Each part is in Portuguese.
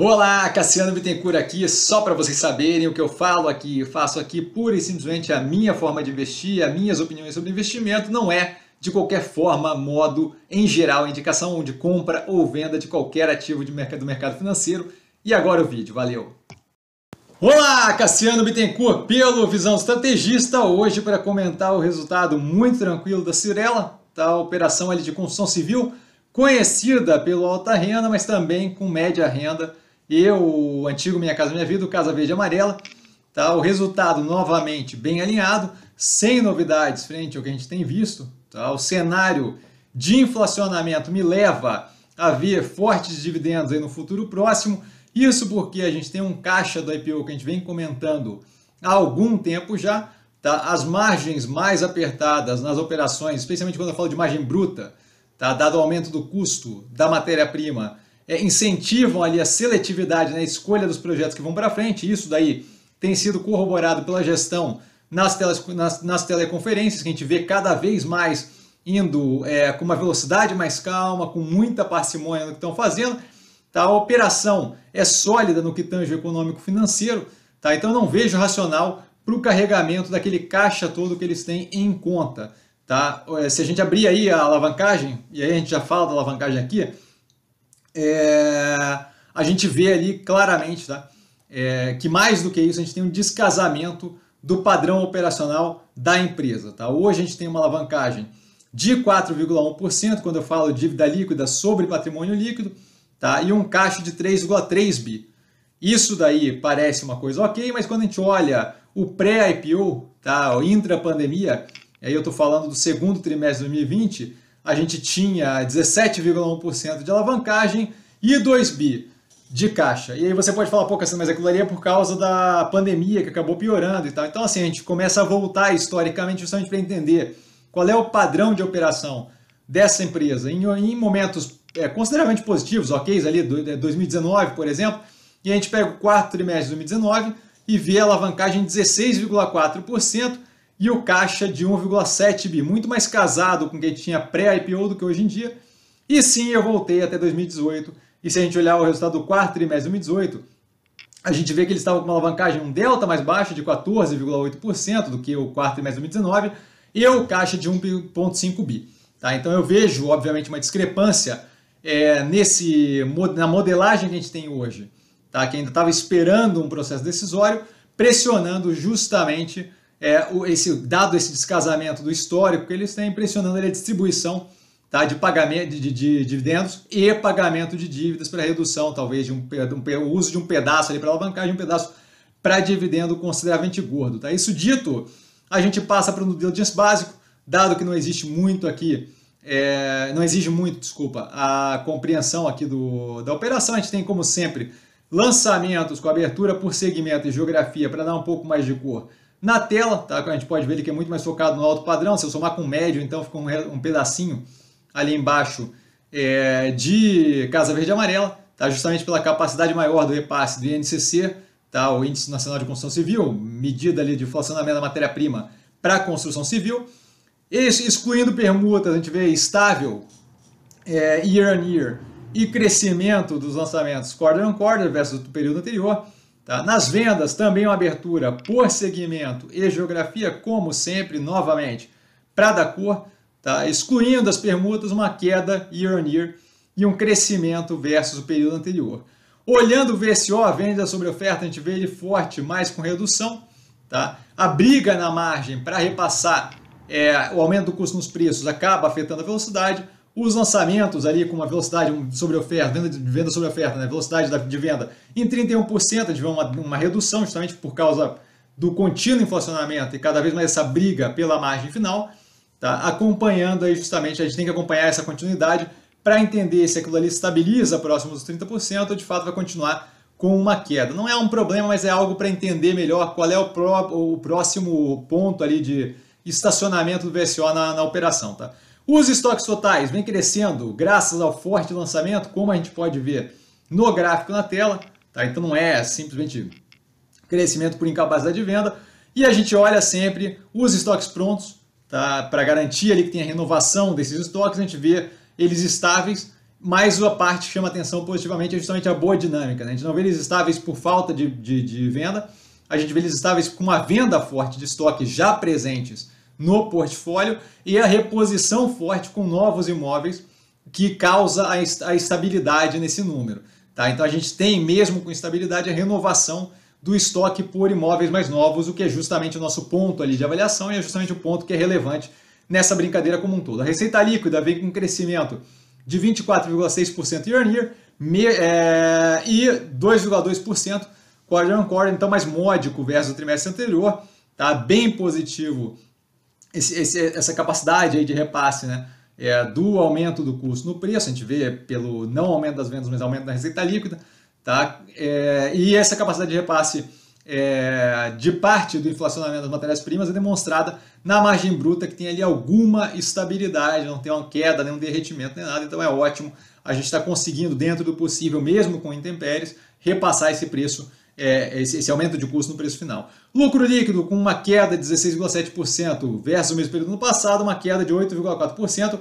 Olá, Cassiano Bittencourt aqui, só para vocês saberem o que eu falo aqui, eu faço aqui pura e simplesmente a minha forma de investir, as minhas opiniões sobre investimento, não é de qualquer forma, modo, em geral, indicação de compra ou venda de qualquer ativo de mercado, do mercado financeiro. E agora o vídeo, valeu! Olá, Cassiano Bittencourt pelo Visão Estrategista, hoje para comentar o resultado muito tranquilo da Cirela, da operação ali de construção civil, conhecida pelo alta renda, mas também com média renda, eu, o antigo Minha Casa Minha Vida, o Casa Verde e Amarela. Tá? O resultado novamente bem alinhado, sem novidades frente ao que a gente tem visto. Tá? O cenário de inflacionamento me leva a ver fortes dividendos aí no futuro próximo. Isso porque a gente tem um caixa do IPO que a gente vem comentando há algum tempo já. Tá? As margens mais apertadas nas operações, especialmente quando eu falo de margem bruta, tá? dado o aumento do custo da matéria-prima é, incentivam ali a seletividade na né, escolha dos projetos que vão para frente. Isso daí tem sido corroborado pela gestão nas, telas nas, nas teleconferências, que a gente vê cada vez mais indo é, com uma velocidade mais calma, com muita parcimônia no que estão fazendo. Tá? A operação é sólida no que tange o econômico financeiro, tá? então não vejo racional para o carregamento daquele caixa todo que eles têm em conta. Tá? É, se a gente abrir aí a alavancagem, e aí a gente já fala da alavancagem aqui, é, a gente vê ali claramente tá? É, que mais do que isso a gente tem um descasamento do padrão operacional da empresa. Tá? Hoje a gente tem uma alavancagem de 4,1% quando eu falo dívida líquida sobre patrimônio líquido tá? e um caixa de 3,3 bi. Isso daí parece uma coisa ok, mas quando a gente olha o pré-IPO, tá? o intra-pandemia, aí eu estou falando do segundo trimestre de 2020, a gente tinha 17,1% de alavancagem e 2 bi de caixa. E aí você pode falar, pô, mas aquilo ali é por causa da pandemia que acabou piorando e tal. Então, assim, a gente começa a voltar historicamente justamente para entender qual é o padrão de operação dessa empresa em, em momentos é, consideravelmente positivos, ok, ali, do, 2019, é, por exemplo, e a gente pega o quarto trimestre de 2019 e vê a alavancagem 16,4%, e o caixa de 1,7 bi, muito mais casado com o que tinha pré-IPO do que hoje em dia. E sim, eu voltei até 2018. E se a gente olhar o resultado do quarto trimestre de 2018, a gente vê que eles estavam com uma alavancagem, um delta mais baixa de 14,8% do que o quarto trimestre de 2019 e o caixa de 1,5 bi. Tá? Então eu vejo, obviamente, uma discrepância é, nesse na modelagem que a gente tem hoje, tá? que ainda estava esperando um processo decisório, pressionando justamente é, esse, dado esse descasamento do histórico, que ele está impressionando ele a distribuição tá, de pagamento de, de, de, dividendos e pagamento de dívidas para redução, talvez, de um, de um, o uso de um pedaço ali para alavancagem, um pedaço para dividendo consideravelmente gordo. Tá? Isso dito, a gente passa para o modelo de básico, dado que não existe muito aqui, é, não exige muito, desculpa, a compreensão aqui do, da operação, a gente tem, como sempre, lançamentos com abertura por segmento e geografia para dar um pouco mais de cor na tela, tá? a gente pode ver que é muito mais focado no alto padrão, se eu somar com médio, então fica um, pedacinho ali embaixo é, de Casa Verde e Amarela, tá? justamente pela capacidade maior do repasse do INCC, tá? o Índice Nacional de Construção Civil, medida ali de inflacionamento da matéria-prima para a construção civil, Esse, excluindo permutas, a gente vê estável é, year on year e crescimento dos lançamentos quarter on quarter versus o período anterior, Tá? Nas vendas, também uma abertura por segmento e geografia, como sempre, novamente, para da cor, tá? excluindo as permutas, uma queda year on year e um crescimento versus o período anterior. Olhando o VSO, a venda sobre oferta, a gente vê ele forte, mas com redução. Tá? A briga na margem para repassar é, o aumento do custo nos preços acaba afetando a velocidade os lançamentos ali com uma velocidade sobre oferta, venda venda sobre oferta, né? velocidade de venda em 31%, tivemos uma, uma redução justamente por causa do contínuo inflacionamento e cada vez mais essa briga pela margem final, tá? acompanhando aí justamente, a gente tem que acompanhar essa continuidade para entender se aquilo ali estabiliza próximo dos 30% ou de fato vai continuar com uma queda. Não é um problema, mas é algo para entender melhor qual é o, pró, o próximo ponto ali de estacionamento do VSO na, na operação. Tá? Os estoques totais vêm crescendo graças ao forte lançamento, como a gente pode ver no gráfico na tela. Tá? Então não é simplesmente crescimento por incapacidade de venda. E a gente olha sempre os estoques prontos tá? para garantir ali que tem a renovação desses estoques. A gente vê eles estáveis, mas a parte que chama atenção positivamente é justamente a boa dinâmica. Né? A gente não vê eles estáveis por falta de, de, de venda, a gente vê eles estáveis com uma venda forte de estoques já presentes no portfólio e a reposição forte com novos imóveis que causa a estabilidade nesse número. Tá? Então a gente tem mesmo com estabilidade a renovação do estoque por imóveis mais novos, o que é justamente o nosso ponto ali de avaliação e é justamente o ponto que é relevante nessa brincadeira como um todo. A receita líquida vem com crescimento de 24,6% year on year me, é, e 2,2% quarter on quarter, então mais módico versus o trimestre anterior, tá? bem positivo esse, esse, essa capacidade aí de repasse né, é, do aumento do custo no preço, a gente vê é pelo não aumento das vendas, mas aumento da receita líquida, tá? É, e essa capacidade de repasse é, de parte do inflacionamento das matérias-primas é demonstrada na margem bruta, que tem ali alguma estabilidade, não tem uma queda, nenhum derretimento, nem nada, então é ótimo. A gente está conseguindo, dentro do possível, mesmo com intempéries, repassar esse preço é, esse, esse, aumento de custo no preço final. Lucro líquido com uma queda de 16,7% versus o mesmo período no passado, uma queda de 8,4%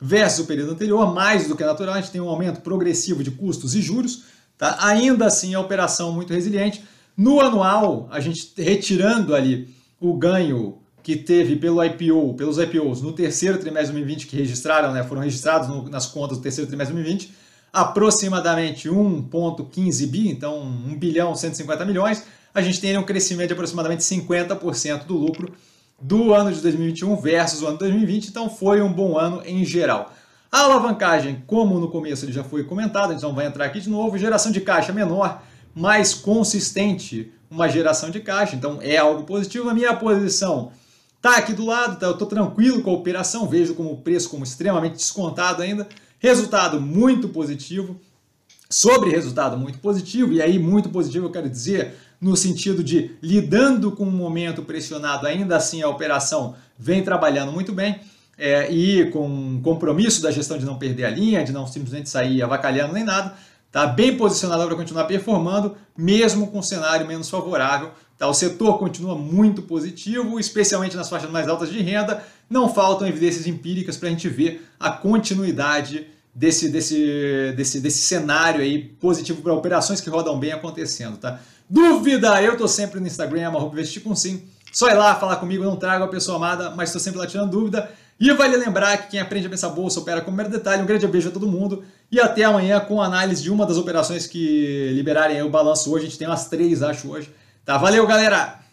versus o período anterior, mais do que é natural, a gente tem um aumento progressivo de custos e juros, tá? ainda assim a operação muito resiliente. No anual, a gente retirando ali o ganho que teve pelo IPO, pelos IPOs no terceiro trimestre de 2020 que registraram, né, foram registrados no, nas contas do terceiro trimestre de 2020, aproximadamente 1,15 bi, então 1 bilhão 150 milhões, a gente tem um crescimento de aproximadamente 50% do lucro do ano de 2021 versus o ano de 2020, então foi um bom ano em geral. A alavancagem, como no começo ele já foi comentado, então vai entrar aqui de novo, geração de caixa menor, mais consistente, uma geração de caixa, então é algo positivo. A minha posição está aqui do lado, tá? eu estou tranquilo com a operação, vejo como o preço como extremamente descontado ainda, Resultado muito positivo. Sobre resultado muito positivo, e aí muito positivo eu quero dizer no sentido de lidando com um momento pressionado, ainda assim a operação vem trabalhando muito bem. É, e com compromisso da gestão de não perder a linha, de não simplesmente sair avacalhando nem nada, Está bem posicionado para continuar performando, mesmo com um cenário menos favorável. Tá? O setor continua muito positivo, especialmente nas faixas mais altas de renda. Não faltam evidências empíricas para a gente ver a continuidade desse, desse, desse, desse cenário aí positivo para operações que rodam bem acontecendo, tá? Dúvida? Eu tô sempre no Instagram, investir com sim. Só ir lá falar comigo, não trago a pessoa amada, mas estou sempre lá tirando dúvida. E vale lembrar que quem aprende a pensar bolsa opera com o mero detalhe. Um grande beijo a todo mundo e até amanhã com análise de uma das operações que liberarem o balanço hoje. A gente tem umas três, acho, hoje. Tá, valeu, galera!